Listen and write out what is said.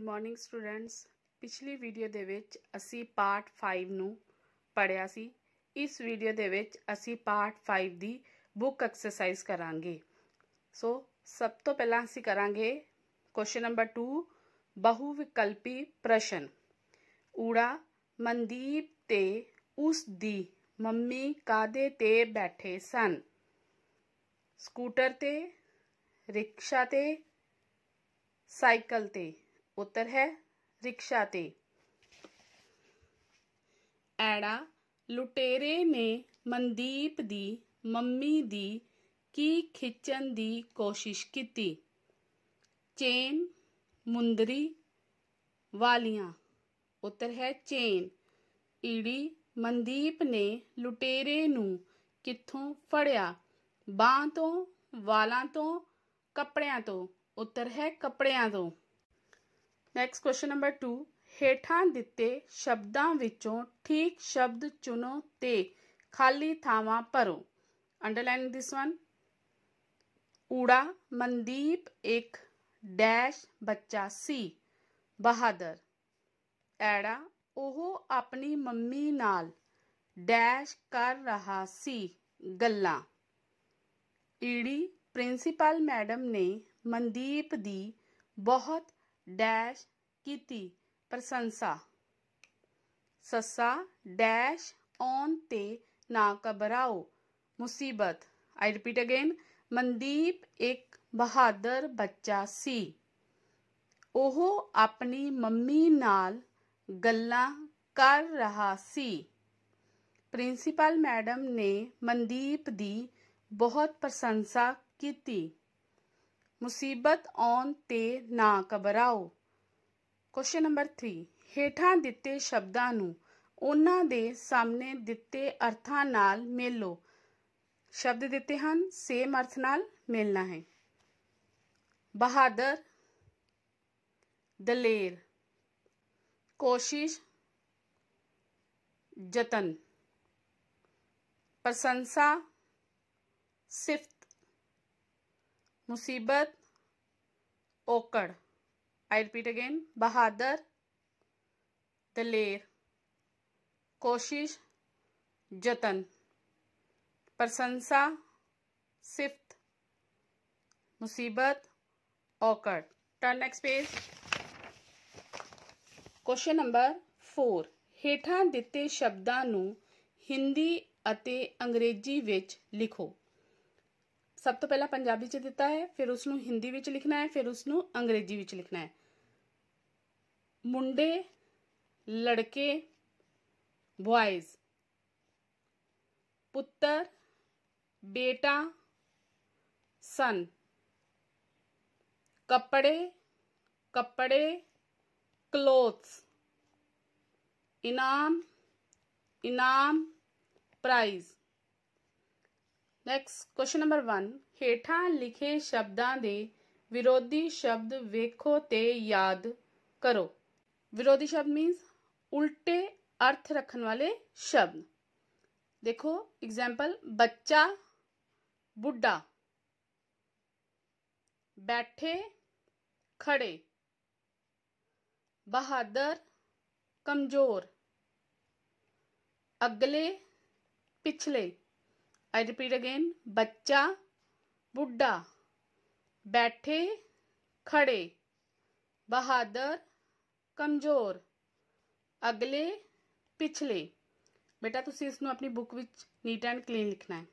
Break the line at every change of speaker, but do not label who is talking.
Good morning students पिछली video के part five न पढ़िया इस वीडियो के पार्ट फाइव की बुक एक्सरसाइज करा सो सब तो पहला असी करा क्वेश्चन नंबर टू बहुविकल्पी प्रश्न ऊड़ा मनदीप ते उस मम्मी कादे ते बैठे सन स्कूटर ते रिक्शा ते साइकिल ते उत्तर है रिक्शा ते ऐड़ा लुटेरे ने मनदीप दी मम्मी दी की खिंचन दी कोशिश की चेन मुंदरी वालिया उत्तर है चेन ईड़ी मनदीप ने लुटेरे नू किथों फड़िया बांह तो वालों तो कपड़िया तो उत्तर है कपड़िया तो नैक्सट क्वेश्चन नंबर टू हेठां दिते शब्दों ठीक शब्द चुनो ते खाली थावां भरो अंडरलाइन दिस वन ऊड़ा मनदीप एक डैश बच्चा सी बहादुर ऐड़ा ओह अपनी मम्मी नाल डैश कर रहा सी गल्ला ईडी प्रिंसिपल मैडम ने मनदीप दी बहुत डैश की प्रशंसा ससा डैश ऑन ते ना घबराओ मुसीबत आई रिपीट अगेन मनदीप एक बहादुर बच्चा सी ओह अपनी मम्मी नाल गल्ला कर रहा सी प्रिंसिपल मैडम ने मनदीप दी बहुत प्रशंसा की थी। ਮੁਸੀਬਤ ਆਉਣ ਤੇ ਨਾ ਘਬਰਾਓ ਕੁਐਸਚਨ ਨੰਬਰ 3 ਹੇਠਾਂ ਦਿੱਤੇ ਸ਼ਬਦਾਂ ਨੂੰ ਉਹਨਾਂ ਦੇ ਸਾਹਮਣੇ ਦਿੱਤੇ ਅਰਥਾਂ ਨਾਲ ਮੇਲੋ ਸ਼ਬਦ ਦਿੱਤੇ ਹਨ ਸੇਮ ਅਰਥ ਨਾਲ ਮਿਲਣਾ ਹੈ ਬਹਾਦਰ ਦਲੇਰ ਕੋਸ਼ਿਸ਼ जतन प्रशंसा सिफत मुसीबत ओकड़ आई रिपीट अगेन बहादुर दलेर कोशिश जतन प्रशंसा सिफ्त मुसीबत औकड़ turn next page question number four हेठां दिते शब्दों हिंदी ਹਿੰਦੀ ਅਤੇ ਅੰਗਰੇਜ਼ੀ ਵਿੱਚ सब तो पहला पंजाबी दिता है फिर उसू हिंदी लिखना है फिर उसू अंग्रेजी लिखना है मुंडे लड़के बॉयज पुत्र बेटा सन कपड़े कपड़े क्लोथ्स इनाम इनाम prize next question number one हेठा लिखे शब्दों के विरोधी शब्द वेखो तो याद करो विरोधी शब्द मीनस उल्टे अर्थ रखने वाले शब्द देखो एग्जाम्पल बच्चा बुढ़ा बैठे खड़े बहादुर कमजोर अगले पिछले आई रिपीट अगेन बच्चा बुढ़ा बैठे खड़े बहादुर कमजोर अगले पिछले बेटा तुम इस अपनी बुक विच नीट एंड क्लीन लिखना है